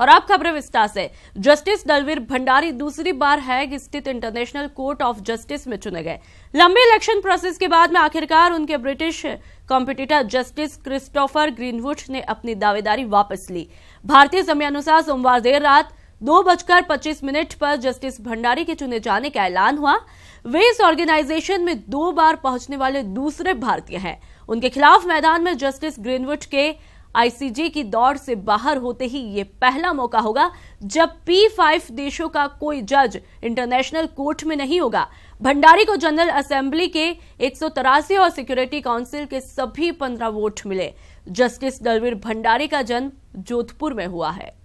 और आप खबरें विस्तार से जस्टिस दलवीर भंडारी दूसरी बार हैग स्थित इंटरनेशनल कोर्ट ऑफ जस्टिस में चुने गए लंबे इलेक्शन प्रोसेस के बाद में आखिरकार उनके British competitor justice Christopher Greenwood ने अपनी दावेदारी वापस ली भारतीय समयानुसार सोमवार देर रात दो बजकर पच्चीस मिनट पर जस्टिस भंडारी के चुने जाने का ऐलान हुआ वे इस ऑर्गेनाइजेशन में दो बार पहुंचने वाले दूसरे भारतीय हैं उनके खिलाफ मैदान में जस्टिस ग्रीनवुड के आईसीजे की दौड़ से बाहर होते ही ये पहला मौका होगा जब पी फाइव देशों का कोई जज इंटरनेशनल कोर्ट में नहीं होगा भंडारी को जनरल असेंबली के एक और सिक्योरिटी काउंसिल के सभी पंद्रह वोट मिले जस्टिस दलवीर भंडारी का जन्म जोधपुर में हुआ है